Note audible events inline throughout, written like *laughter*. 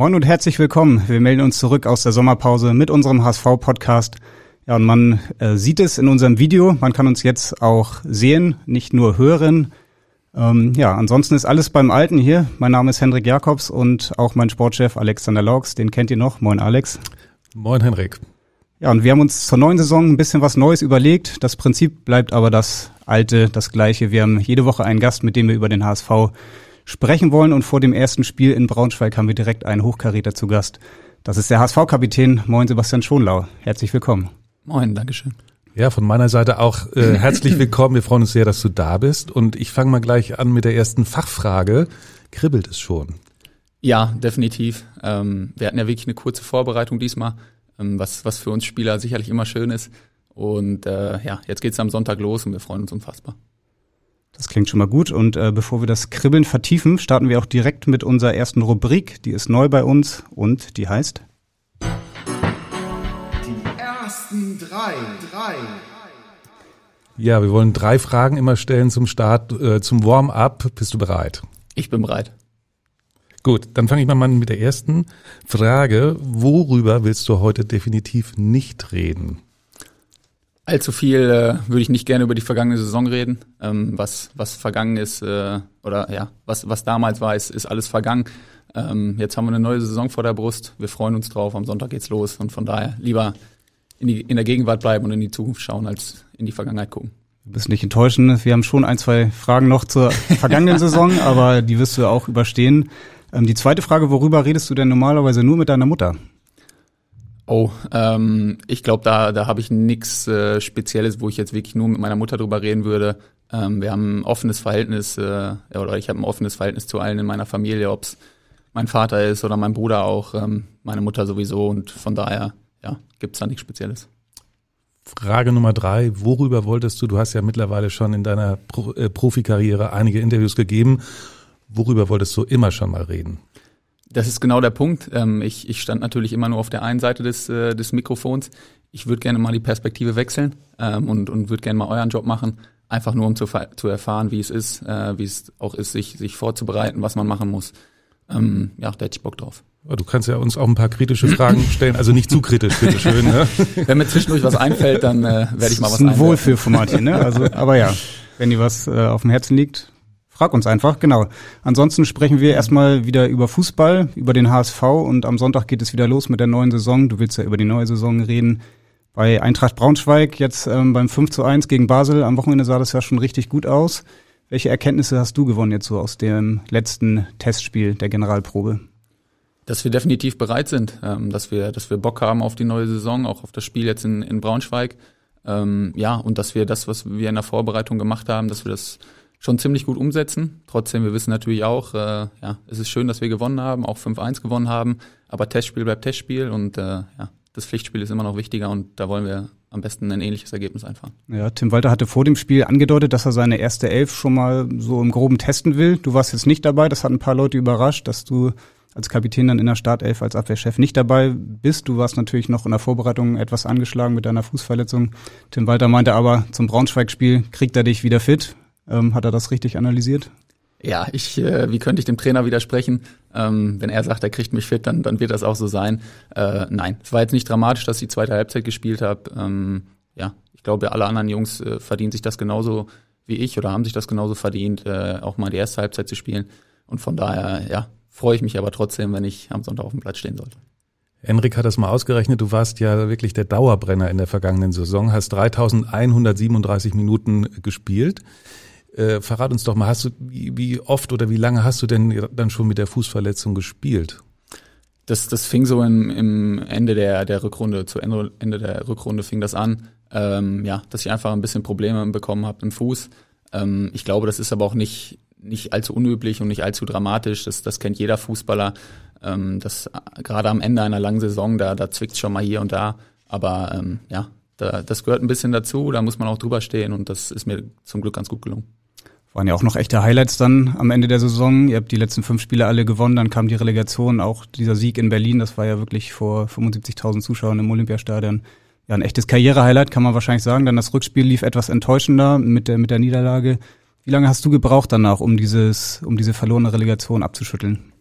Moin und herzlich willkommen. Wir melden uns zurück aus der Sommerpause mit unserem HSV-Podcast. Ja, und man äh, sieht es in unserem Video. Man kann uns jetzt auch sehen, nicht nur hören. Ähm, ja, ansonsten ist alles beim Alten hier. Mein Name ist Hendrik Jakobs und auch mein Sportchef Alexander Laux, den kennt ihr noch. Moin Alex. Moin Hendrik. Ja, und wir haben uns zur neuen Saison ein bisschen was Neues überlegt. Das Prinzip bleibt aber das Alte, das Gleiche. Wir haben jede Woche einen Gast, mit dem wir über den HSV sprechen wollen. Und vor dem ersten Spiel in Braunschweig haben wir direkt einen Hochkaräter zu Gast. Das ist der HSV-Kapitän. Moin, Sebastian Schonlau. Herzlich willkommen. Moin, Dankeschön. Ja, von meiner Seite auch äh, *laughs* herzlich willkommen. Wir freuen uns sehr, dass du da bist. Und ich fange mal gleich an mit der ersten Fachfrage. Kribbelt es schon? Ja, definitiv. Ähm, wir hatten ja wirklich eine kurze Vorbereitung diesmal, ähm, was, was für uns Spieler sicherlich immer schön ist. Und äh, ja, jetzt geht's am Sonntag los und wir freuen uns unfassbar. Das klingt schon mal gut. Und äh, bevor wir das Kribbeln vertiefen, starten wir auch direkt mit unserer ersten Rubrik. Die ist neu bei uns und die heißt Die ersten drei, drei. Ja, wir wollen drei Fragen immer stellen zum Start, äh, zum Warm-up. Bist du bereit? Ich bin bereit. Gut, dann fange ich mal an mit der ersten Frage. Worüber willst du heute definitiv nicht reden? Allzu viel äh, würde ich nicht gerne über die vergangene Saison reden. Ähm, was, was vergangen ist, äh, oder ja, was, was damals war, ist, ist alles vergangen. Ähm, jetzt haben wir eine neue Saison vor der Brust. Wir freuen uns drauf. Am Sonntag geht's los. Und von daher lieber in, die, in der Gegenwart bleiben und in die Zukunft schauen, als in die Vergangenheit gucken. Du bist nicht enttäuschen. Wir haben schon ein, zwei Fragen noch zur *laughs* vergangenen Saison, aber die wirst du auch überstehen. Ähm, die zweite Frage, worüber redest du denn normalerweise nur mit deiner Mutter? Oh, ähm, ich glaube, da, da habe ich nix äh, Spezielles, wo ich jetzt wirklich nur mit meiner Mutter drüber reden würde. Ähm, wir haben ein offenes Verhältnis, äh, oder ich habe ein offenes Verhältnis zu allen in meiner Familie, ob's mein Vater ist oder mein Bruder auch, ähm, meine Mutter sowieso und von daher, ja, gibt's da nichts Spezielles. Frage Nummer drei, worüber wolltest du, du hast ja mittlerweile schon in deiner Pro, äh, Profikarriere einige Interviews gegeben, worüber wolltest du immer schon mal reden? Das ist genau der Punkt. Ähm, ich, ich stand natürlich immer nur auf der einen Seite des, äh, des Mikrofons. Ich würde gerne mal die Perspektive wechseln ähm, und, und würde gerne mal euren Job machen. Einfach nur, um zu, zu erfahren, wie es ist, äh, wie es auch ist, sich, sich vorzubereiten, was man machen muss. Ähm, ja, da hätte ich Bock drauf. Du kannst ja uns auch ein paar kritische Fragen *clears throat* stellen, also nicht zu kritisch, bitteschön. Ne? *laughs* Wenn mir zwischendurch was einfällt, dann äh, werde ich mal was Das ist ein Wohlfühlformat hier, ne? Also, aber ja, wenn dir was äh, auf dem Herzen liegt, frag uns einfach, genau. Ansonsten sprechen wir mhm. erstmal wieder über Fußball, über den HSV und am Sonntag geht es wieder los mit der neuen Saison. Du willst ja über die neue Saison reden. Bei Eintracht Braunschweig jetzt ähm, beim 5 zu 1 gegen Basel am Wochenende sah das ja schon richtig gut aus. Welche Erkenntnisse hast du gewonnen jetzt so aus dem letzten Testspiel der Generalprobe? Dass wir definitiv bereit sind, ähm, dass wir, dass wir Bock haben auf die neue Saison, auch auf das Spiel jetzt in, in Braunschweig. Ähm, ja, und dass wir das, was wir in der Vorbereitung gemacht haben, dass wir das schon ziemlich gut umsetzen. Trotzdem, wir wissen natürlich auch, äh, ja, es ist schön, dass wir gewonnen haben, auch 5-1 gewonnen haben, aber Testspiel bleibt Testspiel und äh, ja, das Pflichtspiel ist immer noch wichtiger und da wollen wir am besten ein ähnliches Ergebnis einfahren. Ja, Tim Walter hatte vor dem Spiel angedeutet, dass er seine erste Elf schon mal so im Groben testen will. Du warst jetzt nicht dabei, das hat ein paar Leute überrascht, dass du als Kapitän dann in der Startelf, als Abwehrchef nicht dabei bist. Du warst natürlich noch in der Vorbereitung etwas angeschlagen mit deiner Fußverletzung. Tim Walter meinte aber, zum Braunschweig-Spiel kriegt er dich wieder fit. Ähm, hat er das richtig analysiert? Ja, ich, äh, wie könnte ich dem Trainer widersprechen? Ähm, wenn er sagt, er kriegt mich fit, dann, dann wird das auch so sein. Äh, nein, es war jetzt nicht dramatisch, dass ich die zweite Halbzeit gespielt habe. Ähm, ja, ich glaube, alle anderen Jungs äh, verdienen sich das genauso wie ich oder haben sich das genauso verdient, äh, auch mal die erste Halbzeit zu spielen. Und von daher, ja, freue ich mich aber trotzdem, wenn ich am Sonntag auf dem Platz stehen sollte. Enrik hat das mal ausgerechnet. Du warst ja wirklich der Dauerbrenner in der vergangenen Saison, hast 3137 Minuten gespielt. Äh, verrat uns doch mal, hast du, wie, wie oft oder wie lange hast du denn dann schon mit der Fußverletzung gespielt? Das, das fing so im, im Ende der, der Rückrunde, zu Ende, Ende der Rückrunde fing das an, ähm, ja, dass ich einfach ein bisschen Probleme bekommen habe im Fuß. Ähm, ich glaube, das ist aber auch nicht, nicht allzu unüblich und nicht allzu dramatisch. Das, das kennt jeder Fußballer. Ähm, das äh, gerade am Ende einer langen Saison, da, da zwickt schon mal hier und da. Aber ähm, ja, da, das gehört ein bisschen dazu, da muss man auch drüber stehen und das ist mir zum Glück ganz gut gelungen. Waren ja auch noch echte Highlights dann am Ende der Saison. Ihr habt die letzten fünf Spiele alle gewonnen, dann kam die Relegation, auch dieser Sieg in Berlin, das war ja wirklich vor 75.000 Zuschauern im Olympiastadion. Ja, ein echtes Karrierehighlight, kann man wahrscheinlich sagen. Dann das Rückspiel lief etwas enttäuschender mit der, mit der Niederlage. Wie lange hast du gebraucht danach, um dieses, um diese verlorene Relegation abzuschütteln?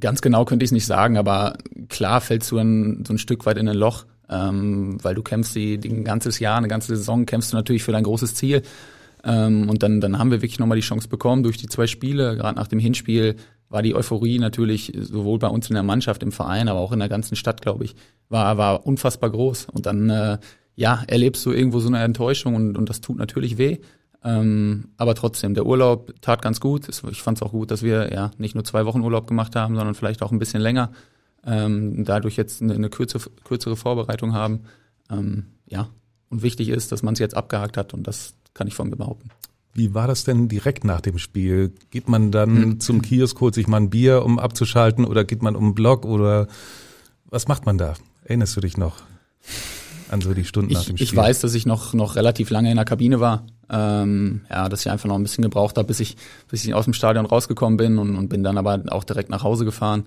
Ganz genau könnte ich es nicht sagen, aber klar fällst du in, so ein Stück weit in ein Loch, ähm, weil du kämpfst die, die ein ganzes Jahr, eine ganze Saison kämpfst du natürlich für dein großes Ziel. Ähm, und dann, dann haben wir wirklich nochmal die Chance bekommen durch die zwei Spiele. Gerade nach dem Hinspiel war die Euphorie natürlich sowohl bei uns in der Mannschaft, im Verein, aber auch in der ganzen Stadt, glaube ich, war, war unfassbar groß. Und dann, äh, ja, erlebst du irgendwo so eine Enttäuschung und, und das tut natürlich weh. Ähm, aber trotzdem, der Urlaub tat ganz gut. Ich fand es auch gut, dass wir ja nicht nur zwei Wochen Urlaub gemacht haben, sondern vielleicht auch ein bisschen länger. Ähm, dadurch jetzt eine, eine kürze, kürzere Vorbereitung haben. Ähm, ja, und wichtig ist, dass man es jetzt abgehakt hat und das, kann ich von mir behaupten. Wie war das denn direkt nach dem Spiel? Geht man dann hm. zum Kiosk, holt sich mal ein Bier, um abzuschalten, oder geht man um den Block oder was macht man da? Erinnerst du dich noch an so die Stunden ich, nach dem Spiel? Ich weiß, dass ich noch, noch relativ lange in der Kabine war. Ähm, ja, dass ich einfach noch ein bisschen gebraucht habe, bis ich, bis ich aus dem Stadion rausgekommen bin und, und bin dann aber auch direkt nach Hause gefahren.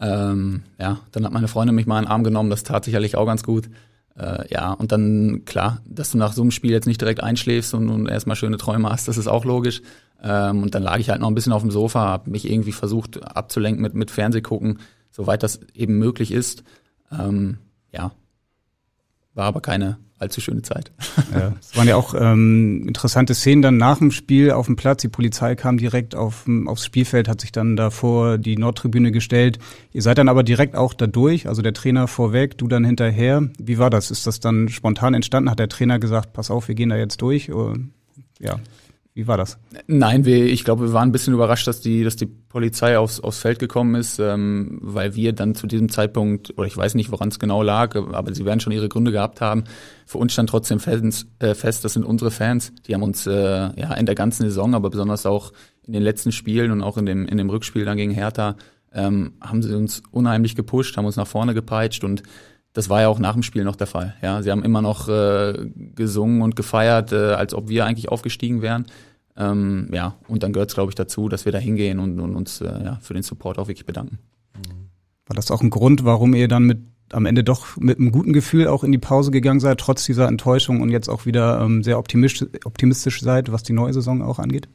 Ähm, ja, dann hat meine Freundin mich mal in den Arm genommen, das tat sicherlich auch ganz gut. Äh, ja, und dann klar, dass du nach so einem Spiel jetzt nicht direkt einschläfst und, und erstmal schöne Träume hast, das ist auch logisch. Ähm, und dann lag ich halt noch ein bisschen auf dem Sofa, habe mich irgendwie versucht abzulenken mit, mit Fernsehgucken, soweit das eben möglich ist. Ähm, ja, war aber keine allzu schöne Zeit. Ja, es waren ja auch ähm, interessante Szenen dann nach dem Spiel auf dem Platz. Die Polizei kam direkt auf, ähm, aufs Spielfeld, hat sich dann da vor die Nordtribüne gestellt. Ihr seid dann aber direkt auch da durch, also der Trainer vorweg, du dann hinterher. Wie war das? Ist das dann spontan entstanden? Hat der Trainer gesagt, pass auf, wir gehen da jetzt durch? Oder, ja. Wie war das? Nein, wir, ich glaube, wir waren ein bisschen überrascht, dass die, dass die Polizei aufs, aufs Feld gekommen ist, ähm, weil wir dann zu diesem Zeitpunkt, oder ich weiß nicht, woran es genau lag, aber sie werden schon ihre Gründe gehabt haben. Für uns stand trotzdem Fans, äh, fest, das sind unsere Fans. Die haben uns äh, ja in der ganzen Saison, aber besonders auch in den letzten Spielen und auch in dem, in dem Rückspiel dann gegen Hertha, ähm, haben sie uns unheimlich gepusht, haben uns nach vorne gepeitscht und das war ja auch nach dem Spiel noch der Fall. Ja, sie haben immer noch äh, gesungen und gefeiert, äh, als ob wir eigentlich aufgestiegen wären. Ähm, ja, und dann gehört es, glaube ich, dazu, dass wir da hingehen und, und uns äh, ja, für den Support auch wirklich bedanken. War das auch ein Grund, warum ihr dann mit am Ende doch mit einem guten Gefühl auch in die Pause gegangen seid, trotz dieser Enttäuschung und jetzt auch wieder ähm, sehr optimistisch, optimistisch seid, was die neue Saison auch angeht?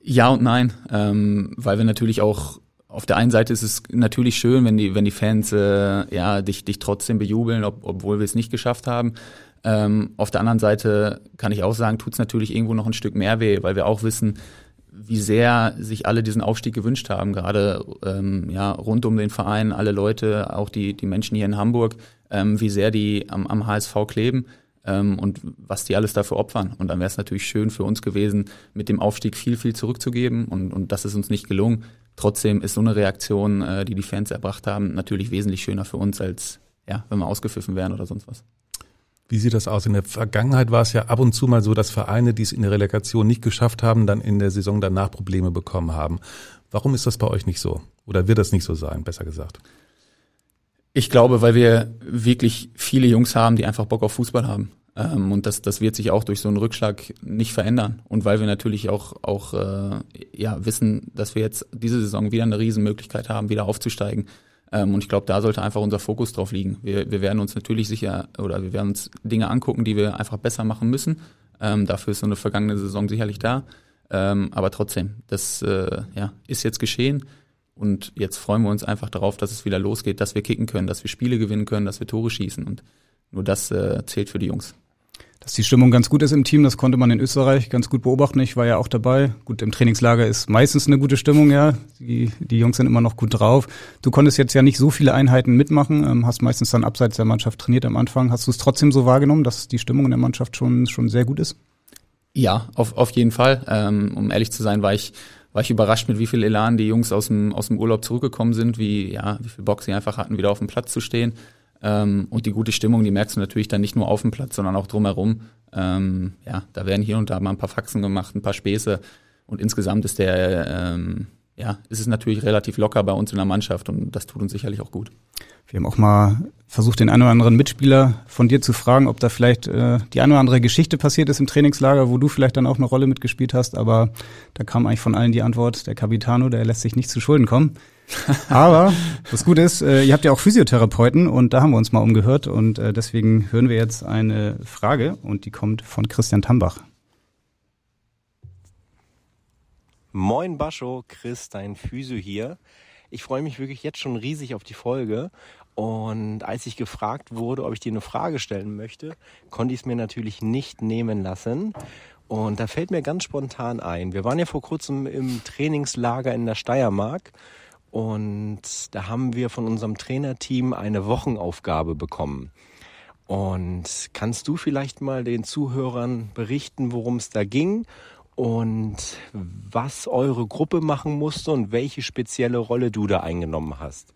Ja und nein, ähm, weil wir natürlich auch auf der einen Seite ist es natürlich schön, wenn die, wenn die Fans äh, ja, dich, dich trotzdem bejubeln, ob, obwohl wir es nicht geschafft haben. Ähm, auf der anderen Seite kann ich auch sagen, tut es natürlich irgendwo noch ein Stück mehr weh, weil wir auch wissen, wie sehr sich alle diesen Aufstieg gewünscht haben, gerade ähm, ja, rund um den Verein, alle Leute, auch die, die Menschen hier in Hamburg, ähm, wie sehr die am, am HSV kleben ähm, und was die alles dafür opfern. Und dann wäre es natürlich schön für uns gewesen, mit dem Aufstieg viel, viel zurückzugeben und, und das ist uns nicht gelungen. Trotzdem ist so eine Reaktion, äh, die die Fans erbracht haben, natürlich wesentlich schöner für uns als ja, wenn wir ausgepfiffen wären oder sonst was. Wie sieht das aus? In der Vergangenheit war es ja ab und zu mal so, dass Vereine, die es in der Relegation nicht geschafft haben, dann in der Saison danach Probleme bekommen haben. Warum ist das bei euch nicht so? Oder wird das nicht so sein, besser gesagt? Ich glaube, weil wir wirklich viele Jungs haben, die einfach Bock auf Fußball haben. Ähm, und das, das wird sich auch durch so einen Rückschlag nicht verändern. Und weil wir natürlich auch, auch äh, ja, wissen, dass wir jetzt diese Saison wieder eine Riesenmöglichkeit haben, wieder aufzusteigen. Ähm, und ich glaube, da sollte einfach unser Fokus drauf liegen. Wir, wir werden uns natürlich sicher oder wir werden uns Dinge angucken, die wir einfach besser machen müssen. Ähm, dafür ist so eine vergangene Saison sicherlich da. Ähm, aber trotzdem, das äh, ja, ist jetzt geschehen. Und jetzt freuen wir uns einfach darauf, dass es wieder losgeht, dass wir kicken können, dass wir Spiele gewinnen können, dass wir Tore schießen. Und nur das äh, zählt für die Jungs dass die Stimmung ganz gut ist im Team. Das konnte man in Österreich ganz gut beobachten. Ich war ja auch dabei. Gut, im Trainingslager ist meistens eine gute Stimmung, ja. Die, die Jungs sind immer noch gut drauf. Du konntest jetzt ja nicht so viele Einheiten mitmachen, ähm, hast meistens dann abseits der Mannschaft trainiert am Anfang. Hast du es trotzdem so wahrgenommen, dass die Stimmung in der Mannschaft schon, schon sehr gut ist? Ja, auf, auf jeden Fall. Ähm, um ehrlich zu sein, war ich war ich überrascht, mit wie viel Elan die Jungs aus dem, aus dem Urlaub zurückgekommen sind, wie, ja, wie viel Bock sie einfach hatten, wieder auf dem Platz zu stehen. Ähm, und die gute Stimmung, die merkst du natürlich dann nicht nur auf dem Platz, sondern auch drumherum. Ähm, ja, da werden hier und da mal ein paar Faxen gemacht, ein paar Späße. Und insgesamt ist der, ähm, ja, ist es natürlich relativ locker bei uns in der Mannschaft und das tut uns sicherlich auch gut. Wir haben auch mal versucht, den einen oder anderen Mitspieler von dir zu fragen, ob da vielleicht äh, die eine oder andere Geschichte passiert ist im Trainingslager, wo du vielleicht dann auch eine Rolle mitgespielt hast, aber da kam eigentlich von allen die Antwort, der Capitano, der lässt sich nicht zu Schulden kommen. Aber das Gute ist, äh, ihr habt ja auch Physiotherapeuten und da haben wir uns mal umgehört und äh, deswegen hören wir jetzt eine Frage und die kommt von Christian Tambach. Moin Bascho, Chris, dein Physio hier. Ich freue mich wirklich jetzt schon riesig auf die Folge. Und als ich gefragt wurde, ob ich dir eine Frage stellen möchte, konnte ich es mir natürlich nicht nehmen lassen. Und da fällt mir ganz spontan ein. Wir waren ja vor kurzem im Trainingslager in der Steiermark und da haben wir von unserem Trainerteam eine Wochenaufgabe bekommen. Und kannst du vielleicht mal den Zuhörern berichten, worum es da ging und was eure Gruppe machen musste und welche spezielle Rolle du da eingenommen hast?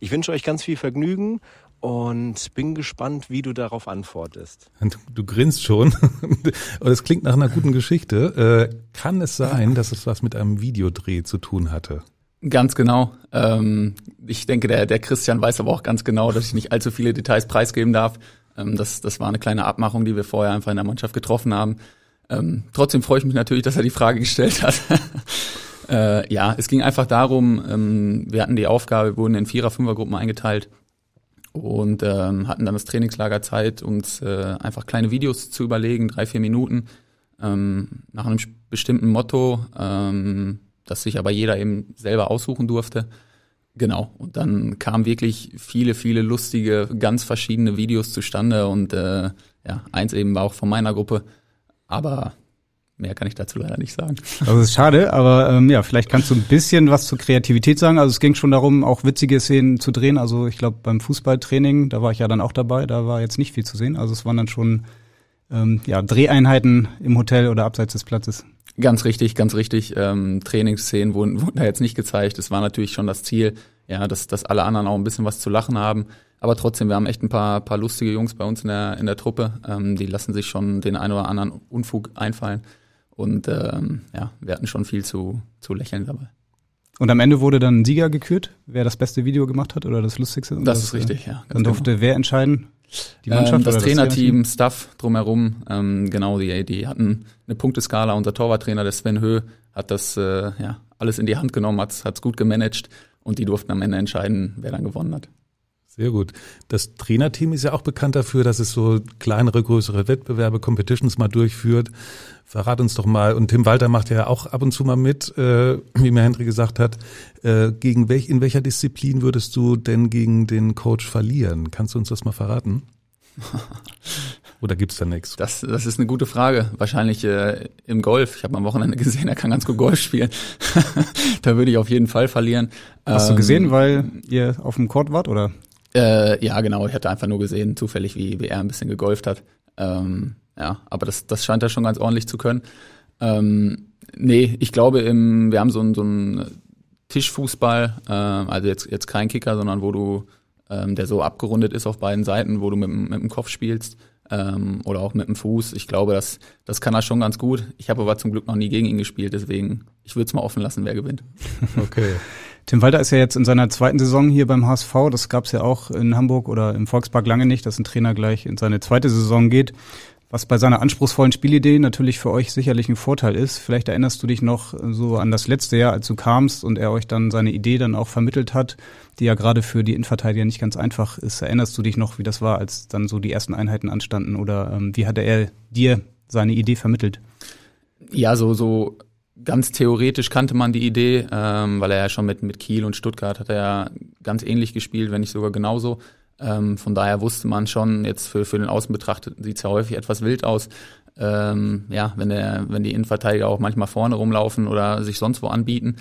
Ich wünsche euch ganz viel Vergnügen und bin gespannt, wie du darauf antwortest. Du, du grinst schon. *laughs* Es klingt nach einer guten Geschichte. Äh, kann es sein, dass es was mit einem Videodreh zu tun hatte? Ganz genau. Ähm, ich denke, der, der Christian weiß aber auch ganz genau, dass ich nicht allzu viele Details preisgeben darf. Ähm, das, das war eine kleine Abmachung, die wir vorher einfach in der Mannschaft getroffen haben. Ähm, trotzdem freue ich mich natürlich, dass er die Frage gestellt hat. *laughs* äh, ja, es ging einfach darum, ähm, wir hatten die Aufgabe, wurden in Vierer-, Fünfer-Gruppen eingeteilt und ähm, hatten dann das Trainingslager Zeit, uns äh, einfach kleine Videos zu überlegen, drei, vier Minuten, ähm, nach einem bestimmten Motto. Ähm, das sich aber jeder eben selber aussuchen durfte. Genau. Und dann kamen wirklich viele, viele lustige, ganz verschiedene Videos zustande. Und äh, ja, eins eben war auch von meiner Gruppe. Aber mehr kann ich dazu leider nicht sagen. Also *laughs* ist schade, aber ähm, ja, vielleicht kannst du ein bisschen was zur Kreativität sagen. Also es ging schon darum, auch witzige Szenen zu drehen. Also ich glaube, beim Fußballtraining, da war ich ja dann auch dabei, da war jetzt nicht viel zu sehen. Also es waren dann schon ähm, ja, Dreheinheiten im Hotel oder abseits des Platzes. Ganz richtig, ganz richtig. Ähm, Trainingsszenen wurden, *laughs* wurden da jetzt nicht gezeigt. Es war natürlich schon das Ziel, ja, dass, dass alle anderen auch ein bisschen was zu lachen haben. Aber trotzdem, wir haben echt ein paar, paar lustige Jungs bei uns in der, in der Truppe. Ähm, die lassen sich schon den einen oder anderen Unfug einfallen. Und ähm, ja, wir hatten schon viel zu, zu lächeln dabei. Und am Ende wurde dann ein Sieger gekürt, wer das beste Video gemacht hat oder das lustigste. Das, das ist richtig, ja. Dann durfte genau. wer entscheiden? Die Mannschaft ähm, das, das Trainerteam, das Staff drumherum, ähm, genau, die, die hatten eine Punkteskala. Unser Torwarttrainer, der Sven Höh, hat das äh, ja, alles in die Hand genommen, hat es gut gemanagt und die durften am Ende entscheiden, wer dann gewonnen hat. Sehr gut. Das Trainerteam ist ja auch bekannt dafür, dass es so kleinere, größere Wettbewerbe, Competitions mal durchführt. Verrat uns doch mal, und Tim Walter macht ja auch ab und zu mal mit, äh, wie mir Hendrik gesagt hat, äh, gegen welch, in welcher Disziplin würdest du denn gegen den Coach verlieren? Kannst du uns das mal verraten? *laughs* Oder gibt's da nichts? Das, das ist eine gute Frage. Wahrscheinlich äh, im Golf. Ich habe am Wochenende *laughs* gesehen, er kann ganz gut Golf spielen. *laughs* da würde ich auf jeden Fall verlieren. Hast ähm, du gesehen, weil ihr auf dem Court wart, oder? Äh, ja, genau. Ich hatte einfach nur gesehen, zufällig, wie, wie er ein bisschen gegolft hat. Ähm, ja, aber das, das scheint er schon ganz ordentlich zu können. Ähm, nee, ich glaube, im, wir haben so einen so einen Tischfußball, äh, also jetzt, jetzt kein Kicker, sondern wo du, ähm, der so abgerundet ist auf beiden Seiten, wo du mit, mit dem Kopf spielst ähm, oder auch mit dem Fuß. Ich glaube, das, das kann er schon ganz gut. Ich habe aber zum Glück noch nie gegen ihn gespielt, deswegen ich würde es mal offen lassen, wer gewinnt. *laughs* Okay. Tim Walter ist ja jetzt in seiner zweiten Saison hier beim HSV. Das gab es ja auch in Hamburg oder im Volkspark lange nicht, dass ein Trainer gleich in seine zweite Saison geht was bei seiner anspruchsvollen Spielidee natürlich für euch sicherlich ein Vorteil ist. Vielleicht erinnerst du dich noch so an das letzte Jahr, als du kamst und er euch dann seine Idee dann auch vermittelt hat, die ja gerade für die Innenverteidiger nicht ganz einfach ist. Erinnerst du dich noch, wie das war, als dann so die ersten Einheiten anstanden oder ähm, wie hatte er dir seine Idee vermittelt? Ja, so, so ganz theoretisch kannte man die Idee, ähm, weil er ja schon mit, mit Kiel und Stuttgart hat er ja ganz ähnlich gespielt, wenn nicht sogar genauso. Ähm, von daher wusste man schon, jetzt für, für den Außenbetrachter sieht es ja häufig etwas wild aus. Ähm, ja, wenn, der, wenn die Innenverteidiger auch manchmal vorne rumlaufen oder sich sonst wo anbieten.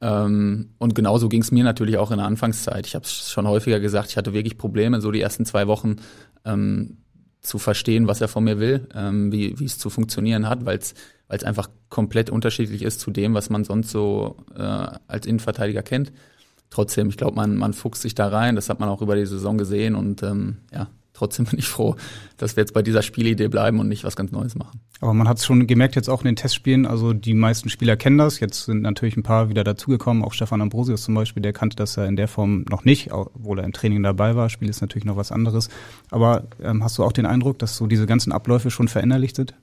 Ähm, und genauso ging es mir natürlich auch in der Anfangszeit. Ich habe es schon häufiger gesagt, ich hatte wirklich Probleme, so die ersten zwei Wochen ähm, zu verstehen, was er von mir will, ähm, wie wie es zu funktionieren hat, weil es weil es einfach komplett unterschiedlich ist zu dem, was man sonst so äh, als Innenverteidiger kennt trotzdem, ich glaube, man, man fuchst sich da rein. Das hat man auch über die Saison gesehen und ähm, ja, trotzdem bin ich froh, dass wir jetzt bei dieser Spielidee bleiben und nicht was ganz Neues machen. Aber man hat es schon gemerkt jetzt auch in den Testspielen, also die meisten Spieler kennen das. Jetzt sind natürlich ein paar wieder dazugekommen, auch Stefan Ambrosius zum Beispiel, der kannte das ja in der Form noch nicht, obwohl er im Training dabei war. Spiel ist natürlich noch was anderes. Aber ähm, hast du auch den Eindruck, dass so diese ganzen Abläufe schon verinnerlicht sind?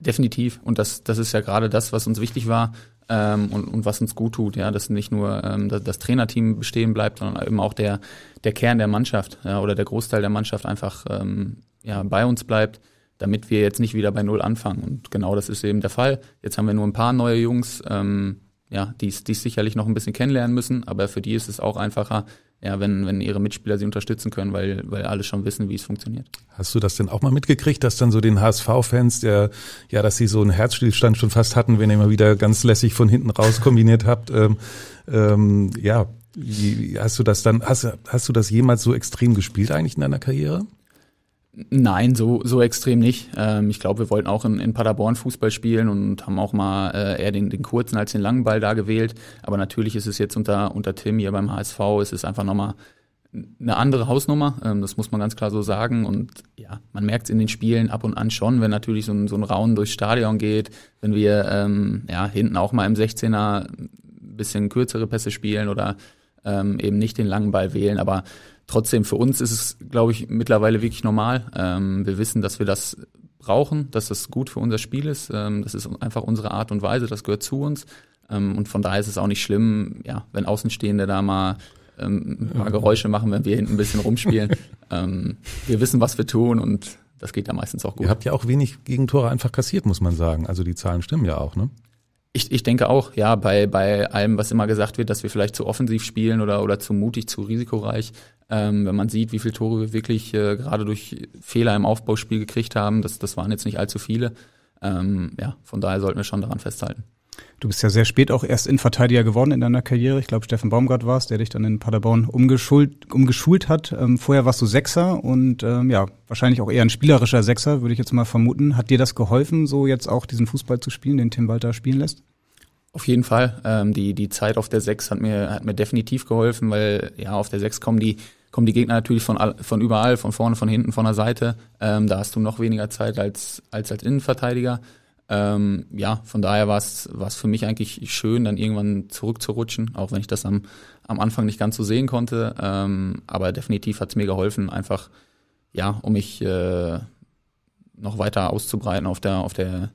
Definitiv. Und das, das ist ja gerade das, was uns wichtig war, ähm, und, und was uns gut tut, ja, dass nicht nur ähm, das, das Trainerteam bestehen bleibt, sondern eben auch der, der Kern der Mannschaft ja, oder der Großteil der Mannschaft einfach ähm, ja, bei uns bleibt, damit wir jetzt nicht wieder bei Null anfangen. Und genau das ist eben der Fall. Jetzt haben wir nur ein paar neue Jungs, ähm, ja, die es sicherlich noch ein bisschen kennenlernen müssen, aber für die ist es auch einfacher, ja, wenn, wenn ihre Mitspieler sie unterstützen können, weil, weil alle schon wissen, wie es funktioniert. Hast du das denn auch mal mitgekriegt, dass dann so den HSV-Fans, der, ja, dass sie so einen Herzstillstand schon fast hatten, wenn ihr mal wieder ganz lässig von hinten raus kombiniert habt, ähm, ähm, ja, wie, hast du das dann, hast, hast du das jemals so extrem gespielt eigentlich in deiner Karriere? Nein, so, so extrem nicht. Ähm, ich glaube, wir wollten auch in, in Paderborn Fußball spielen und haben auch mal äh, eher den, den kurzen als den langen Ball da gewählt. Aber natürlich ist es jetzt unter, unter Tim hier beim HSV, es ist einfach nochmal eine andere Hausnummer, ähm, das muss man ganz klar so sagen. Und ja, man merkt es in den Spielen ab und an schon, wenn natürlich so ein, so ein Raun durchs Stadion geht, wenn wir ähm, ja, hinten auch mal im 16er bisschen kürzere Pässe spielen oder ähm, eben nicht den langen Ball wählen. Aber trotzdem, für uns ist es, glaube ich, mittlerweile wirklich normal. Ähm, wir wissen, dass wir das brauchen, dass das gut für unser Spiel ist. Ähm, das ist einfach unsere Art und Weise, das gehört zu uns. Ähm, und von daher ist es auch nicht schlimm, ja, wenn Außenstehende da mal ähm, mal Geräusche machen, wenn wir hinten ein bisschen rumspielen. *laughs* ähm, wir wissen, was wir tun und das geht ja meistens auch gut. Ihr habt ja auch wenig Gegentore einfach kassiert, muss man sagen. Also die Zahlen stimmen ja auch, ne? Ich, ich denke auch, ja, bei, bei allem, was immer gesagt wird, dass wir vielleicht zu offensiv spielen oder, oder zu mutig, zu risikoreich. Ähm, wenn man sieht, wie viele Tore wir wirklich äh, gerade durch Fehler im Aufbauspiel gekriegt haben, das, das waren jetzt nicht allzu viele. Ähm, ja, von daher sollten wir schon daran festhalten. Du bist ja sehr spät auch erst Innenverteidiger geworden in deiner Karriere. Ich glaube, Steffen Baumgart war es, der dich dann in Paderborn umgeschult, umgeschult hat. Ähm, vorher warst du Sechser und ähm, ja, wahrscheinlich auch eher ein spielerischer Sechser, würde ich jetzt mal vermuten. Hat dir das geholfen, so jetzt auch diesen Fußball zu spielen, den Tim Walter spielen lässt? Auf jeden Fall. Ähm, die, die Zeit auf der Sechs hat mir, hat mir definitiv geholfen, weil ja, auf der Sechs kommen die, kommen die Gegner natürlich von, all, von überall, von vorne, von hinten, von der Seite. Ähm, da hast du noch weniger Zeit als als, als Innenverteidiger. Ähm, ja, von daher war es für mich eigentlich schön, dann irgendwann zurückzurutschen, auch wenn ich das am, am Anfang nicht ganz so sehen konnte. Ähm, aber definitiv hat es mir geholfen, einfach, ja, um mich äh, noch weiter auszubreiten auf der, auf der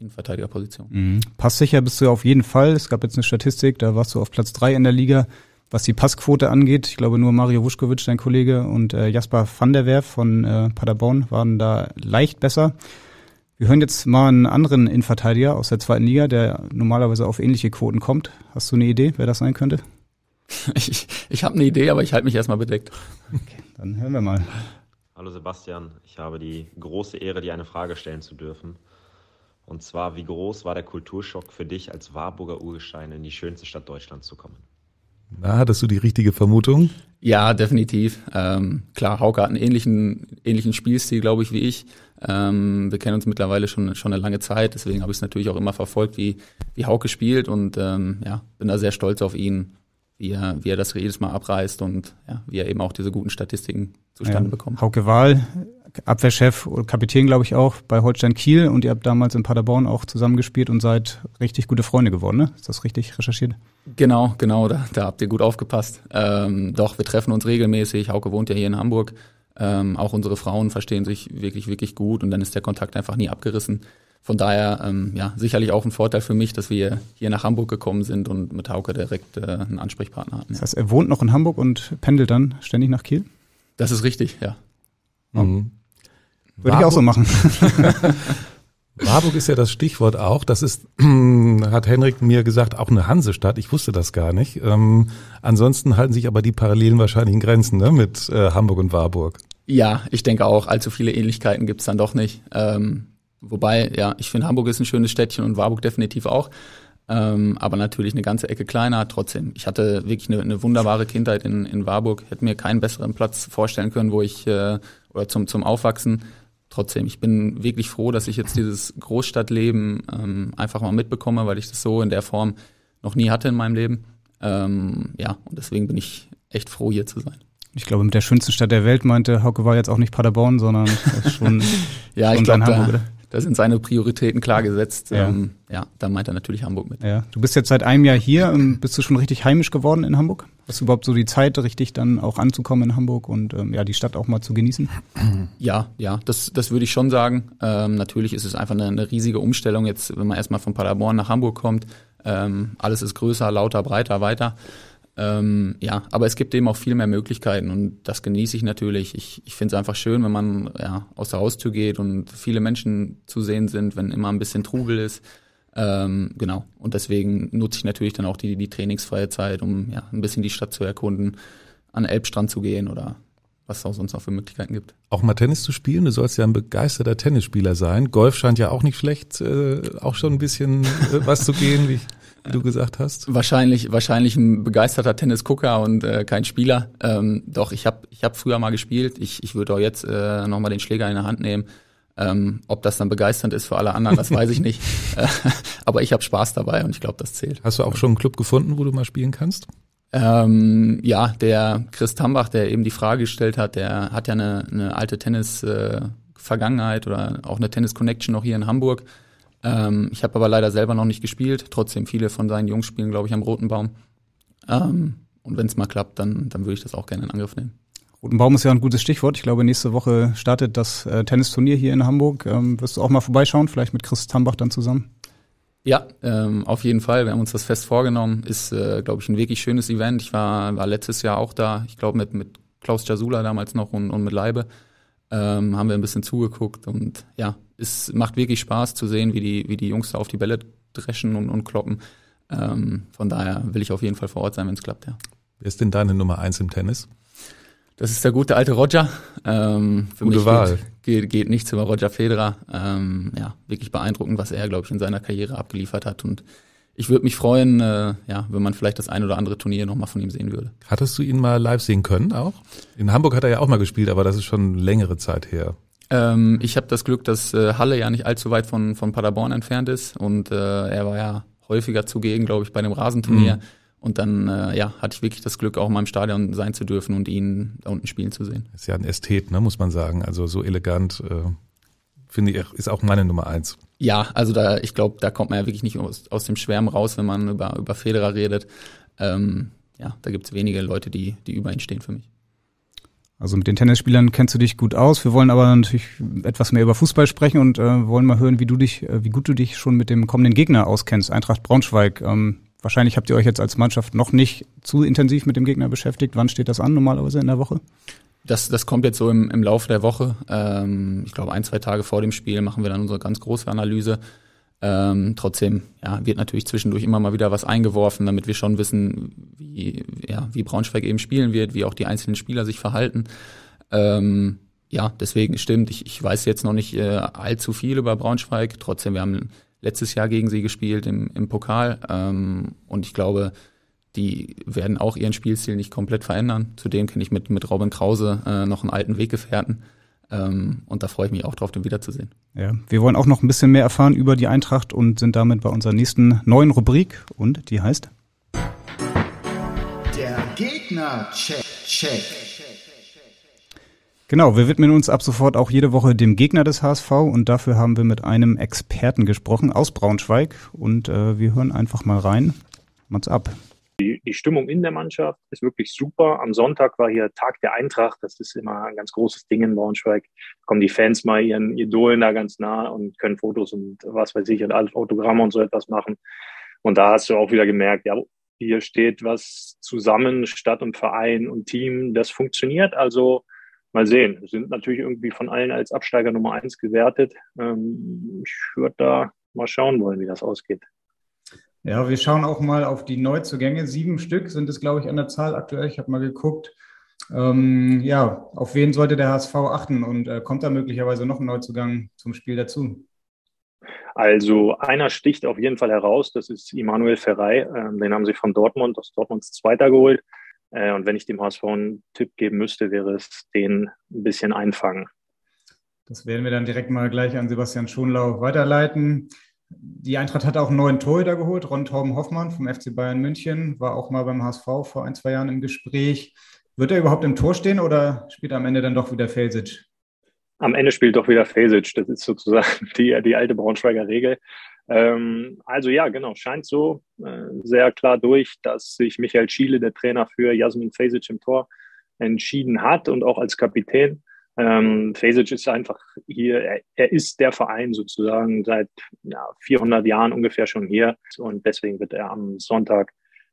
Innenverteidigerposition. Mhm. Passsicher bist du auf jeden Fall. Es gab jetzt eine Statistik, da warst du auf Platz drei in der Liga. Was die Passquote angeht, ich glaube nur Mario Wuschkowitsch, dein Kollege, und äh, Jasper van der Werf von äh, Paderborn waren da leicht besser. Wir hören jetzt mal einen anderen Innenverteidiger aus der zweiten Liga, der normalerweise auf ähnliche Quoten kommt. Hast du eine Idee, wer das sein könnte? *laughs* Ich, ich habe eine Idee, aber ich halte mich erstmal bedeckt. Okay, dann hören wir mal. Hallo Sebastian, ich habe die große Ehre, dir eine Frage stellen zu dürfen. Und zwar, wie groß war der Kulturschock für dich, als Warburger Urgestein in die schönste Stadt Deutschlands zu kommen? Na, hattest du die richtige Vermutung? Ja, definitiv. Ähm, klar, Hauke hat einen ähnlichen, ähnlichen Spielstil, glaube ich, wie ich. Ähm, wir kennen uns mittlerweile schon, schon eine lange Zeit, deswegen habe ich es natürlich auch immer verfolgt, wie, wie Hauke spielt und ähm, ja, bin da sehr stolz auf ihn, wie er, wie er das jedes Mal abreißt und ja, wie er eben auch diese guten Statistiken zustande ja, bekommt. Hauke Wahl, Abwehrchef oder Kapitän, glaube ich, auch bei Holstein Kiel und ihr habt damals in Paderborn auch zusammengespielt und seid richtig gute Freunde geworden, ne? Ist das richtig recherchiert? Genau, genau, da, da habt ihr gut aufgepasst. Ähm, doch, wir treffen uns regelmäßig. Hauke wohnt ja hier in Hamburg. Ähm, auch unsere Frauen verstehen sich wirklich, wirklich gut und dann ist der Kontakt einfach nie abgerissen. Von daher, ähm, ja, sicherlich auch ein Vorteil für mich, dass wir hier nach Hamburg gekommen sind und mit Hauke direkt äh, einen Ansprechpartner hatten. Ja. Das heißt, er wohnt noch in Hamburg und pendelt dann ständig nach Kiel? Das ist richtig, ja. Mhm. Würde Warburg, ich auch so machen. *laughs* Warburg ist ja das Stichwort auch. Das ist, *clears throat* hat Henrik mir gesagt, auch eine Hansestadt. Ich wusste das gar nicht. Ähm, ansonsten halten sich aber die Parallelen wahrscheinlich in Grenzen ne, mit äh, Hamburg und Warburg. Ja, ich denke auch, allzu viele Ähnlichkeiten gibt es dann doch nicht. Ähm, wobei, ja, ich finde, Hamburg ist ein schönes Städtchen und Warburg definitiv auch. Ähm, aber natürlich eine ganze Ecke kleiner trotzdem. Ich hatte wirklich eine, eine, wunderbare Kindheit in, in Warburg, hätte mir keinen besseren Platz vorstellen können, wo ich äh, oder zum, zum Aufwachsen, trotzdem, ich bin wirklich froh, dass ich jetzt dieses Großstadtleben ähm, einfach mal mitbekomme, weil ich das so in der Form noch nie hatte in meinem Leben. Ähm, ja, und deswegen bin ich echt froh, hier zu sein. Ich glaube, mit der schönsten Stadt der Welt meinte Hauke war jetzt auch nicht Paderborn, sondern schon, *laughs* ja, schon ich glaub, Hamburg, da, da sind seine Prioritäten klar gesetzt. Ja. Ähm, ja, da meint er natürlich Hamburg mit. Ja. Du bist jetzt seit einem Jahr hier. Ähm, bist du schon richtig heimisch geworden in Hamburg? Hast du überhaupt so die Zeit, richtig dann auch anzukommen in Hamburg und ähm, ja, die Stadt auch mal zu genießen? Ja, ja, das, das würde ich schon sagen. Ähm, natürlich ist es einfach eine, eine, riesige Umstellung, jetzt, wenn man erstmal von Paderborn nach Hamburg kommt. Ähm, alles ist größer, lauter, breiter, weiter. Ähm, ja, aber es gibt eben auch viel mehr Möglichkeiten und das genieße ich natürlich. Ich, ich finde es einfach schön, wenn man ja, aus der Haustür geht und viele Menschen zu sehen sind, wenn immer ein bisschen Trubel ist. Ähm, genau. Und deswegen nutze ich natürlich dann auch die, die trainingsfreie Zeit, um ja, ein bisschen die Stadt zu erkunden, an den Elbstrand zu gehen oder was es auch sonst noch für Möglichkeiten gibt. Auch mal Tennis zu spielen, du sollst ja ein begeisterter Tennisspieler sein. Golf scheint ja auch nicht schlecht, äh, auch schon ein bisschen äh, was zu gehen. Wie wie du gesagt hast? Wahrscheinlich, wahrscheinlich ein begeisterter Tennisgucker und äh, kein Spieler. Ähm, doch, ich habe ich hab früher mal gespielt. Ich, ich würde auch jetzt äh, nochmal den Schläger in der Hand nehmen. Ähm, ob das dann begeisternd ist für alle anderen, das weiß ich nicht. *laughs* Äh, *laughs* aber ich habe Spaß dabei und ich glaube, das zählt. Hast du auch schon einen Club gefunden, wo du mal spielen kannst? Ähm, ja, der Chris Tambach, der eben die Frage gestellt hat, der hat ja eine, eine alte Tennis-Vergangenheit äh, oder auch eine Tennis-Connection noch hier in Hamburg. Ähm, ich habe aber leider selber noch nicht gespielt. Trotzdem viele von seinen Jungs spielen, glaube ich, am Roten Baum. Ähm, und wenn es mal klappt, dann, dann würde ich das auch gerne in Angriff nehmen. Roten Baum ist ja ein gutes Stichwort. Ich glaube, nächste Woche startet das äh, Tennisturnier hier in Hamburg. Ähm, wirst du auch mal vorbeischauen, vielleicht mit Chris Tambach dann zusammen? Ja, ähm, auf jeden Fall. Wir haben uns das fest vorgenommen. Ist, äh, glaube ich, ein wirklich schönes Event. Ich war, war letztes Jahr auch da. Ich glaube, mit, mit Klaus Jasula damals noch und, und mit Leibe ähm, haben wir ein bisschen zugeguckt. Und ja, es macht wirklich Spaß zu sehen, wie die, wie die Jungs da auf die Bälle dreschen und, und kloppen. Ähm, von daher will ich auf jeden Fall vor Ort sein, wenn es klappt, ja. Wer ist denn deine Nummer eins im Tennis? Das ist der gute alte Roger. Ähm, für gute mich Wahl. Geht, geht, nichts über Roger Federer. Ähm, ja, wirklich beeindruckend, was er, glaube ich, in seiner Karriere abgeliefert hat. Und ich würde mich freuen, äh, ja, wenn man vielleicht das ein oder andere Turnier nochmal von ihm sehen würde. Hattest du ihn mal live sehen können auch? In Hamburg hat er ja auch mal gespielt, aber das ist schon längere Zeit her. Ähm, ich habe das Glück, dass äh, Halle ja nicht allzu weit von, von Paderborn entfernt ist und äh, er war ja häufiger zugegen, glaube ich, bei dem Rasenturnier. Mhm. Und dann äh, ja, hatte ich wirklich das Glück, auch in meinem Stadion sein zu dürfen und ihn da unten spielen zu sehen. Ist ja ein Ästhet, ne, muss man sagen. Also so elegant, äh, finde ich, ist auch meine Nummer eins. Ja, also da, ich glaube, da kommt man ja wirklich nicht aus, aus dem Schwärmen raus, wenn man über, über Federer redet. Ähm, ja, da gibt es wenige Leute, die, die über ihn stehen für mich. Also mit den Tennisspielern kennst du dich gut aus. Wir wollen aber natürlich etwas mehr über Fußball sprechen und äh, wollen mal hören, wie du dich, äh, wie gut du dich schon mit dem kommenden Gegner auskennst, Eintracht Braunschweig. Ähm, wahrscheinlich habt ihr euch jetzt als Mannschaft noch nicht zu intensiv mit dem Gegner beschäftigt. Wann steht das an normalerweise in der Woche? Das, das kommt jetzt so im, im Laufe der Woche. Ähm, ich glaube, ein, zwei Tage vor dem Spiel machen wir dann unsere ganz große Analyse. Ähm, trotzdem ja, wird natürlich zwischendurch immer mal wieder was eingeworfen, damit wir schon wissen, wie, ja, wie Braunschweig eben spielen wird, wie auch die einzelnen Spieler sich verhalten. Ähm, ja, deswegen stimmt. Ich, ich weiß jetzt noch nicht äh, allzu viel über Braunschweig. Trotzdem, wir haben letztes Jahr gegen sie gespielt im, im Pokal. Ähm, und ich glaube, die werden auch ihren Spielstil nicht komplett verändern. Zudem kenne ich mit, mit Robin Krause äh, noch einen alten Weggefährten. Ähm, und da freue ich mich auch drauf, den wiederzusehen. Ja, wir wollen auch noch ein bisschen mehr erfahren über die Eintracht und sind damit bei unserer nächsten neuen Rubrik und die heißt Der Gegner-Check. Check. Genau, wir widmen uns ab sofort auch jede Woche dem Gegner des HSV und dafür haben wir mit einem Experten gesprochen aus Braunschweig und äh, wir hören einfach mal rein. Mats ab. Die, die Stimmung in der Mannschaft ist wirklich super. Am Sonntag war hier Tag der Eintracht. Das ist immer ein ganz großes Ding in Braunschweig. Da kommen die Fans mal ihren Idolen da ganz nah und können Fotos und was weiß ich und alle Autogramme und so etwas machen. Und da hast du auch wieder gemerkt, ja, hier steht was zusammen, Stadt und Verein und Team. Das funktioniert also. Mal sehen. Wir sind natürlich irgendwie von allen als Absteiger Nummer eins gewertet. Ähm, ich würde da mal schauen wollen, wie das ausgeht. Ja, wir schauen auch mal auf die Neuzugänge. Sieben Stück sind es, glaube ich, an der Zahl aktuell. Ich habe mal geguckt. Ähm, ja, auf wen sollte der HSV achten und äh, kommt da möglicherweise noch ein Neuzugang zum Spiel dazu? Also einer sticht auf jeden Fall heraus, das ist Immanuel Ferrei. Ähm, den haben sie von Dortmund, aus Dortmunds Zweiter geholt. Äh, und wenn ich dem HSV einen Tipp geben müsste, wäre es den ein bisschen einfangen. Das werden wir dann direkt mal gleich an Sebastian Schonlau weiterleiten die Eintracht hat auch einen neuen Torhüter geholt, Ron Torben Hoffmann vom FC Bayern München, war auch mal beim HSV vor ein, zwei Jahren im Gespräch. Wird er überhaupt im Tor stehen oder spielt er am Ende dann doch wieder Felsic? Am Ende spielt doch wieder Felsic. Das ist sozusagen *laughs* die, die alte Braunschweiger Regel. Ähm, also ja, genau, scheint so äh, sehr klar durch, dass sich Michael Schiele, der Trainer für Jasmin Felsic im Tor, entschieden hat und auch als Kapitän. Ähm, Fesic ist einfach hier, er, er, ist der Verein sozusagen seit ja, 400 Jahren ungefähr schon hier und deswegen wird er am Sonntag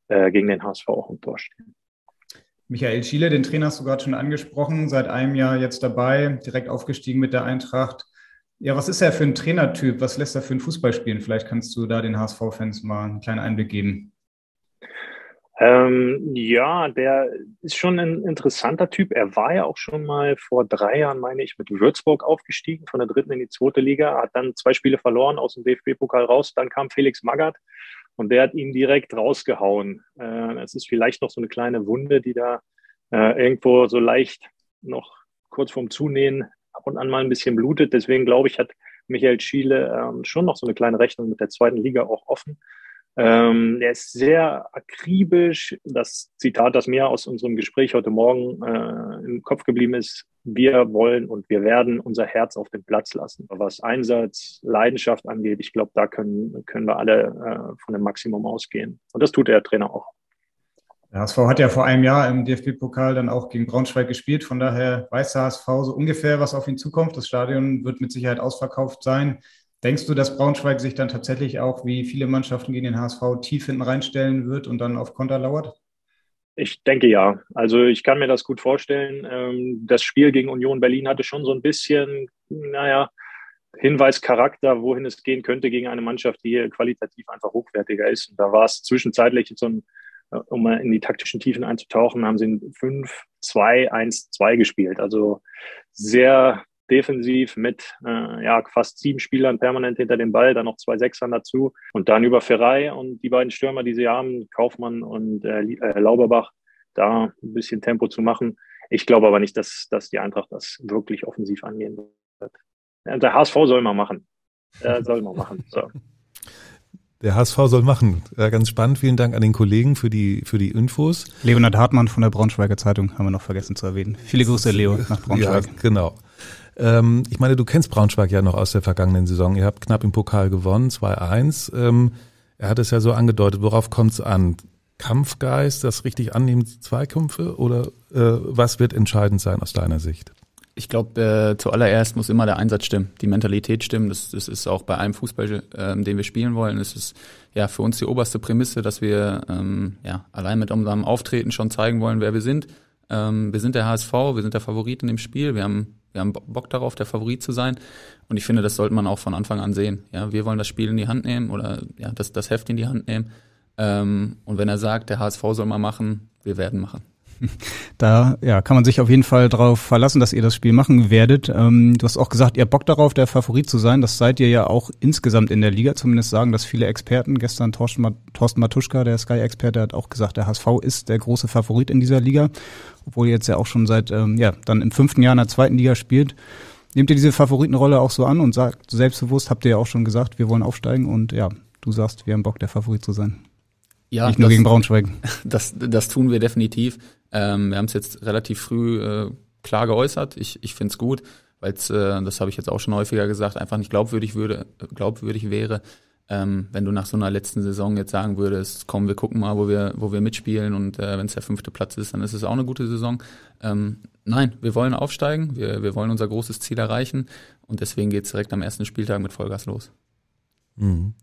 äh, gegen den HSV auch im Tor stehen. Michael Schiele, den Trainer hast du gerade schon angesprochen, seit einem Jahr jetzt dabei, direkt aufgestiegen mit der Eintracht. Ja, was ist er für ein Trainertyp? Was lässt er für ein Fußball spielen? Vielleicht kannst du da den HSV-Fans mal einen kleinen Einblick geben. Ähm, ja, der ist schon ein interessanter Typ. Er war ja auch schon mal vor drei Jahren, meine ich, mit Würzburg aufgestiegen, von der dritten in die zweite Liga, hat dann zwei Spiele verloren, aus dem DFB-Pokal raus. Dann kam Felix Magath und der hat ihn direkt rausgehauen. Äh, es ist vielleicht noch so eine kleine Wunde, die da äh, irgendwo so leicht noch kurz vorm Zunähen ab und an mal ein bisschen blutet. Deswegen glaube ich, hat Michael Schiele ähm, schon noch so eine kleine Rechnung mit der zweiten Liga auch offen. Ähm, er ist sehr akribisch. Das Zitat, das mir aus unserem Gespräch heute Morgen äh, im Kopf geblieben ist, wir wollen und wir werden unser Herz auf den Platz lassen. Was Einsatz, Leidenschaft angeht, ich glaube, da können, können wir alle äh, von dem Maximum ausgehen. Und das tut der Trainer auch. Der HSV hat ja vor einem Jahr im DFB-Pokal dann auch gegen Braunschweig gespielt. Von daher weiß der HSV so ungefähr, was auf ihn zukommt. Das Stadion wird mit Sicherheit ausverkauft sein. Denkst du, dass Braunschweig sich dann tatsächlich auch wie viele Mannschaften gegen den HSV tief hinten reinstellen wird und dann auf Konter lauert? Ich denke ja. Also ich kann mir das gut vorstellen. Ähm, das Spiel gegen Union Berlin hatte schon so ein bisschen, naja, Hinweischarakter, wohin es gehen könnte gegen eine Mannschaft, die qualitativ einfach hochwertiger ist. Und da war es zwischenzeitlich so ein, äh, um mal in die taktischen Tiefen einzutauchen, haben sie 5-2-1-2 gespielt. Also sehr defensiv mit äh, ja, fast sieben Spielern permanent hinter dem Ball, dann noch zwei Sechsern dazu und dann über Ferrei und die beiden Stürmer, die sie haben, Kaufmann und äh, äh Lauberbach, da ein bisschen Tempo zu machen. Ich glaube aber nicht, dass, dass die Eintracht das wirklich offensiv angehen wird. Der HSV soll mal machen. Der *laughs* soll mal machen. So. Der HSV soll machen. Ja, äh, ganz spannend. Vielen Dank an den Kollegen für die, für die Infos. Leonhard Hartmann von der Braunschweiger Zeitung haben wir noch vergessen zu erwähnen. Viele Grüße, Leo, nach Braunschweig. Ja, genau. Ähm, ich meine, du kennst Braunschweig ja noch aus der vergangenen Saison. Ihr habt knapp im Pokal gewonnen, 2-1. Ähm, er hat es ja so angedeutet. Worauf kommt es an? Kampfgeist, das richtig annehmen, Zweikämpfe oder äh, was wird entscheidend sein aus deiner Sicht? Ich glaube, äh, zuallererst muss immer der Einsatz stimmen, die Mentalität stimmen. Das, das ist auch bei allem Fußball, ähm, den wir spielen wollen. Es ist ja für uns die oberste Prämisse, dass wir ähm, ja, allein mit unserem Auftreten schon zeigen wollen, wer wir sind. Ähm, wir sind der HSV, wir sind der Favorit in dem Spiel. Wir haben wir haben Bock darauf, der Favorit zu sein. Und ich finde, das sollte man auch von Anfang an sehen. Ja, wir wollen das Spiel in die Hand nehmen oder ja, das, das Heft in die Hand nehmen. Ähm, und wenn er sagt, der HSV soll mal machen, wir werden machen. *laughs* Da ja, kann man sich auf jeden Fall darauf verlassen, dass ihr das Spiel machen werdet. Ähm, du hast auch gesagt, ihr habt Bock darauf, der Favorit zu sein. Das seid ihr ja auch insgesamt in der Liga. Zumindest sagen das viele Experten. Gestern Thorsten, Mat Thorsten Matuschka, der Sky-Experte, hat auch gesagt, der HSV ist der große Favorit in dieser Liga. Obwohl ihr jetzt ja auch schon seit, ähm, ja, dann im fünften Jahr in der zweiten Liga spielt. Nehmt ihr diese Favoritenrolle auch so an und sagt, selbstbewusst habt ihr ja auch schon gesagt, wir wollen aufsteigen und ja, du sagst, wir haben Bock, der Favorit zu sein. Ja, Nicht nur das, gegen Braunschweig. *laughs* Das, das tun wir definitiv. Ähm, wir haben es jetzt relativ früh äh, klar geäußert. Ich, ich finde es gut, weil es, äh, das habe ich jetzt auch schon häufiger gesagt, einfach nicht glaubwürdig, würde, glaubwürdig wäre, ähm, wenn du nach so einer letzten Saison jetzt sagen würdest, komm, wir gucken mal, wo wir, wo wir mitspielen und äh, wenn es der fünfte Platz ist, dann ist es auch eine gute Saison. Ähm, nein, wir wollen aufsteigen, wir, wir wollen unser großes Ziel erreichen und deswegen geht es direkt am ersten Spieltag mit Vollgas los. Mhm.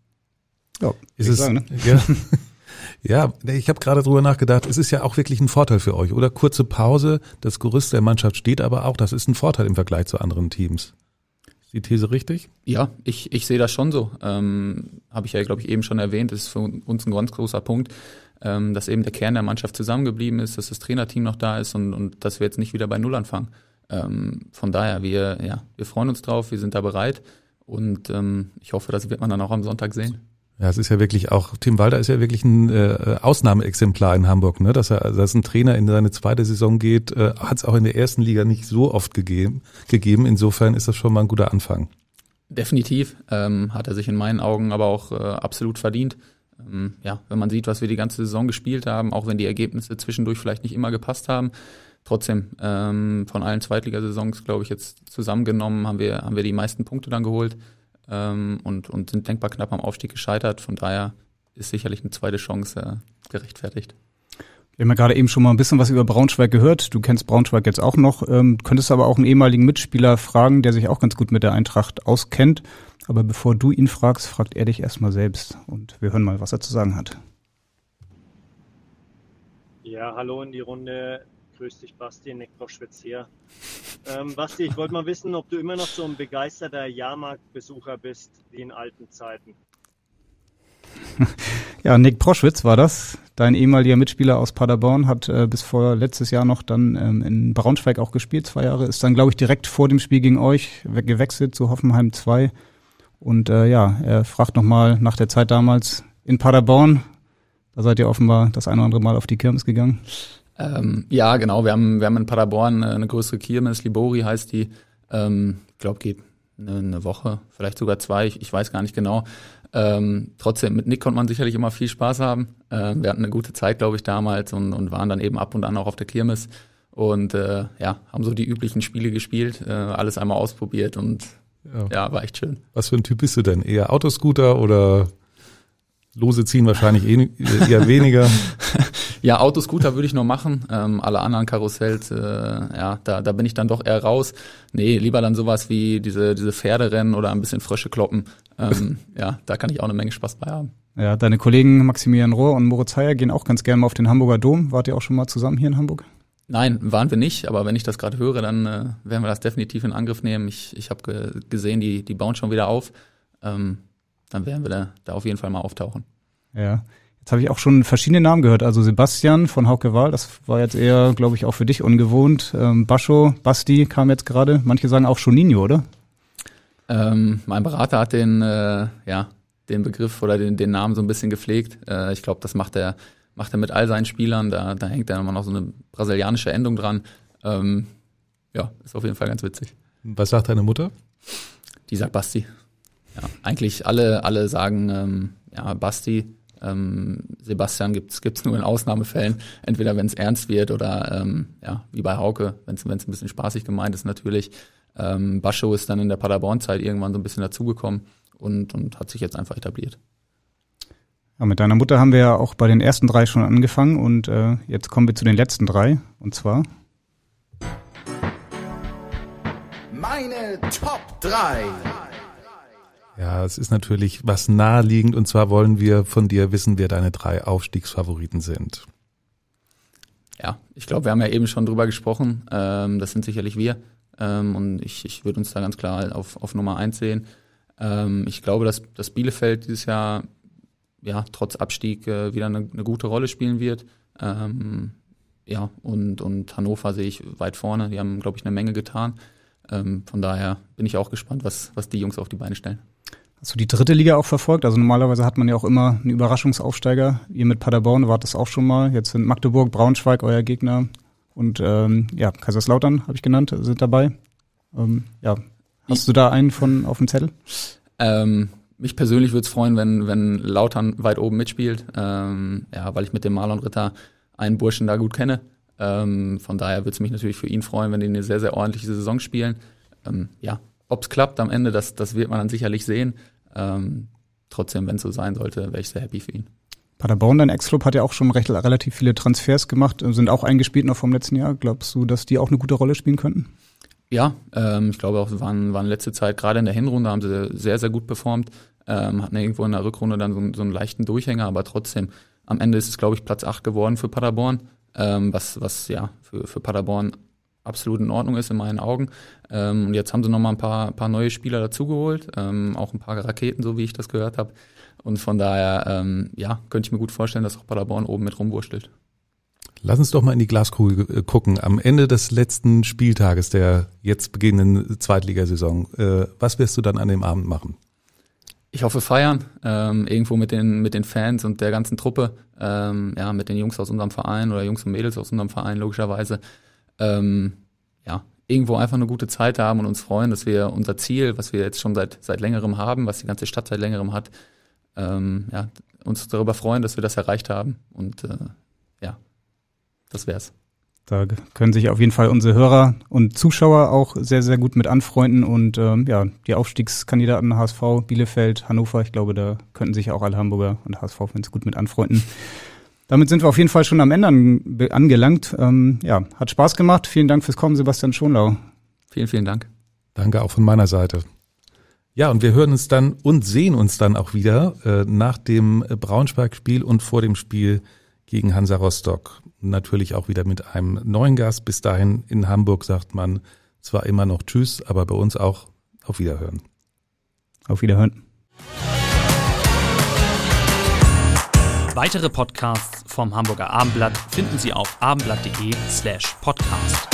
Ja, ist es, sagen, ne? *laughs* ja. Ja, ich habe gerade drüber nachgedacht, es ist ja auch wirklich ein Vorteil für euch, oder? Kurze Pause, das Gerüst der Mannschaft steht aber auch, das ist ein Vorteil im Vergleich zu anderen Teams. Ist die These richtig? Ja, ich, ich sehe das schon so. Ähm, habe ich ja, glaube ich, eben schon erwähnt, das ist für uns ein ganz großer Punkt, ähm, dass eben der Kern der Mannschaft zusammengeblieben ist, dass das Trainerteam noch da ist und, und dass wir jetzt nicht wieder bei Null anfangen. Ähm, von daher, wir, ja, wir freuen uns drauf, wir sind da bereit und ähm, ich hoffe, das wird man dann auch am Sonntag sehen. Ja, es ist ja wirklich auch, Tim Walder ist ja wirklich ein äh, Ausnahmeexemplar in Hamburg, ne? dass er dass ein Trainer in seine zweite Saison geht, äh, hat es auch in der ersten Liga nicht so oft gegeben, gegeben. Insofern ist das schon mal ein guter Anfang. Definitiv ähm, hat er sich in meinen Augen aber auch äh, absolut verdient. Ähm, ja, wenn man sieht, was wir die ganze Saison gespielt haben, auch wenn die Ergebnisse zwischendurch vielleicht nicht immer gepasst haben, trotzdem ähm, von allen Zweitligasaisons, glaube ich, jetzt zusammengenommen haben wir haben wir die meisten Punkte dann geholt ähm, und, und sind denkbar knapp am Aufstieg gescheitert. Von daher ist sicherlich eine zweite Chance äh, gerechtfertigt. Wir haben ja gerade eben schon mal ein bisschen was über Braunschweig gehört. Du kennst Braunschweig jetzt auch noch. Ähm, könntest aber auch einen ehemaligen Mitspieler fragen, der sich auch ganz gut mit der Eintracht auskennt. Aber bevor du ihn fragst, fragt er dich erstmal selbst. Und wir hören mal, was er zu sagen hat. Ja, hallo in die Runde. Grüß dich, Basti, Nick Broschwitz hier. Ähm, Basti, ich wollte mal wissen, ob du immer noch so ein begeisterter Jahrmarktbesucher bist wie in alten Zeiten. *laughs* Ja, Nick Proschwitz war das. Dein ehemaliger Mitspieler aus Paderborn hat äh, bis vor letztes Jahr noch dann ähm, in Braunschweig auch gespielt, zwei Jahre. Ist dann, glaube ich, direkt vor dem Spiel gegen euch gewechselt zu Hoffenheim 2. Und äh, ja, er fragt nochmal nach der Zeit damals in Paderborn. Da seid ihr offenbar das ein oder andere Mal auf die Kirmes gegangen. Ähm, ja, genau. Wir haben, wir haben in Paderborn eine, äh, eine größere Kirmes, Libori heißt die. Ähm, glaube, geht eine, eine, Woche, vielleicht sogar zwei, ich, ich weiß gar nicht genau. Ähm, trotzdem, mit Nick konnte man sicherlich immer viel Spaß haben. Ähm, wir hatten eine gute Zeit, glaube ich, damals und, und waren dann eben ab und an auch auf der Kirmes und äh, ja, haben so die üblichen Spiele gespielt, äh, alles einmal ausprobiert und ja. ja. war echt schön. Was für ein Typ bist du denn? Eher Autoscooter oder Lose ziehen wahrscheinlich eh äh, eher weniger. *laughs* ja, Autoscooter würde ich noch machen. Ähm, alle anderen Karussells, äh, ja, da, da bin ich dann doch eher raus. Nee, lieber dann sowas wie diese, diese Pferderennen oder ein bisschen Frösche kloppen. Ähm, *laughs* ja, da kann ich auch eine Menge Spaß bei haben. Ja, deine Kollegen Maximilian Rohr und Moritz Heyer gehen auch ganz gerne mal auf den Hamburger Dom. Wart ihr auch schon mal zusammen hier in Hamburg? Nein, waren wir nicht, aber wenn ich das gerade höre, dann äh, werden wir das definitiv in Angriff nehmen. Ich, ich habe ge gesehen, die, die bauen schon wieder auf. Ähm, dann werden wir da, da auf jeden Fall mal auftauchen. Ja. Jetzt habe ich auch schon verschiedene Namen gehört. Also Sebastian von Hauke Wahl, das war jetzt eher, glaube ich, auch für dich ungewohnt. Ähm, Bascho, Basti kam jetzt gerade. Manche sagen auch Schoninho, oder? Ähm, mein Berater hat den, äh, ja, den Begriff oder den, den Namen so ein bisschen gepflegt. Äh, ich glaube, das macht er, macht er mit all seinen Spielern. Da, da hängt dann immer noch so eine brasilianische Endung dran. Ähm, ja, ist auf jeden Fall ganz witzig. Was sagt deine Mutter? Die sagt Basti. Ja, eigentlich alle, alle sagen, ähm, ja, Basti, ähm, Sebastian gibt's gibt's nur in Ausnahmefällen, entweder wenn es ernst wird oder ähm, ja, wie bei Hauke, wenn es ein bisschen spaßig gemeint ist natürlich. Ähm, Bascho ist dann in der Paderborn-Zeit irgendwann so ein bisschen dazugekommen und, und hat sich jetzt einfach etabliert. Ja, mit deiner Mutter haben wir ja auch bei den ersten drei schon angefangen und äh, jetzt kommen wir zu den letzten drei und zwar. Meine Top 3. Ja, es ist natürlich was naheliegend und zwar wollen wir von dir wissen, wer deine drei Aufstiegsfavoriten sind. Ja, ich glaube, wir haben ja eben schon drüber gesprochen. Ähm, das sind sicherlich wir. Ähm, und ich, ich würde uns da ganz klar auf, auf Nummer eins sehen. Ähm, ich glaube, dass, dass Bielefeld dieses Jahr ja, trotz Abstieg äh, wieder eine, eine, gute Rolle spielen wird. Ähm, ja, und, und Hannover sehe ich weit vorne. Die haben, glaube ich, eine Menge getan. Ähm, von daher bin ich auch gespannt, was, was die Jungs auf die Beine stellen. Hast du die dritte Liga auch verfolgt? Also normalerweise hat man ja auch immer einen Überraschungsaufsteiger. Ihr mit Paderborn wart das auch schon mal. Jetzt sind Magdeburg, Braunschweig euer Gegner und ähm, ja, Kaiserslautern habe ich genannt, sind dabei. Ähm, ja, hast du da einen von auf dem Zettel? Ähm, mich persönlich würde es freuen, wenn, wenn Lautern weit oben mitspielt. Ähm, ja, weil ich mit dem Marlon Ritter einen Burschen da gut kenne. Ähm, von daher würde es mich natürlich für ihn freuen, wenn die eine sehr, sehr ordentliche Saison spielen. Ähm, ja, ob es klappt am Ende, das, das wird man dann sicherlich sehen. Ähm, trotzdem, wenn es so sein sollte, wäre ich sehr happy für ihn. Paderborn, dein Ex-Club, hat ja auch schon recht, relativ viele Transfers gemacht, äh, sind auch eingespielt noch vom letzten Jahr. Glaubst du, dass die auch eine gute Rolle spielen könnten? Ja, ähm, ich glaube auch, waren, waren letzte Zeit, gerade in der Hinrunde haben sie sehr, sehr gut performt, ähm, hatten irgendwo in der Rückrunde dann so, so einen leichten Durchhänger, aber trotzdem, am Ende ist es, glaube ich, Platz 8 geworden für Paderborn, ähm, was, was ja für, für Paderborn absolut in Ordnung ist in meinen Augen. Ähm, und jetzt haben sie nochmal ein paar, paar neue Spieler dazugeholt, ähm, auch ein paar Raketen, so wie ich das gehört habe. Und von daher, ähm, ja, könnte ich mir gut vorstellen, dass auch Paderborn oben mit rumwurschtelt. Lass uns doch mal in die Glaskugel äh, gucken. Am Ende des letzten Spieltages der jetzt beginnenden Zweitligasaison, äh, was wirst du dann an dem Abend machen? Ich hoffe feiern, ähm, irgendwo mit den, mit den Fans und der ganzen Truppe, ähm, ja, mit den Jungs aus unserem Verein oder Jungs und Mädels aus unserem Verein logischerweise ähm, ja, irgendwo einfach eine gute Zeit haben und uns freuen, dass wir unser Ziel, was wir jetzt schon seit, seit längerem haben, was die ganze Stadt seit längerem hat, ähm, ja, uns darüber freuen, dass wir das erreicht haben. Und äh, ja, das wär's. Da können sich auf jeden Fall unsere Hörer und Zuschauer auch sehr, sehr gut mit anfreunden. Und ähm, ja, die Aufstiegskandidaten HSV, Bielefeld, Hannover, ich glaube, da könnten sich auch alle Hamburger und HSV-Fans gut mit anfreunden. Damit sind wir auf jeden Fall schon am Ende angelangt. Ähm, ja, hat Spaß gemacht. Vielen Dank fürs Kommen, Sebastian Schonlau. Vielen, vielen Dank. Danke auch von meiner Seite. Ja, und wir hören uns dann und sehen uns dann auch wieder äh, nach dem Braunschweig-Spiel und vor dem Spiel gegen Hansa Rostock. Natürlich auch wieder mit einem neuen Gast. Bis dahin in Hamburg sagt man zwar immer noch Tschüss, aber bei uns auch auf Wiederhören. Auf Wiederhören. Weitere Podcasts vom Hamburger Abendblatt finden Sie auf abendblatt.de slash podcast.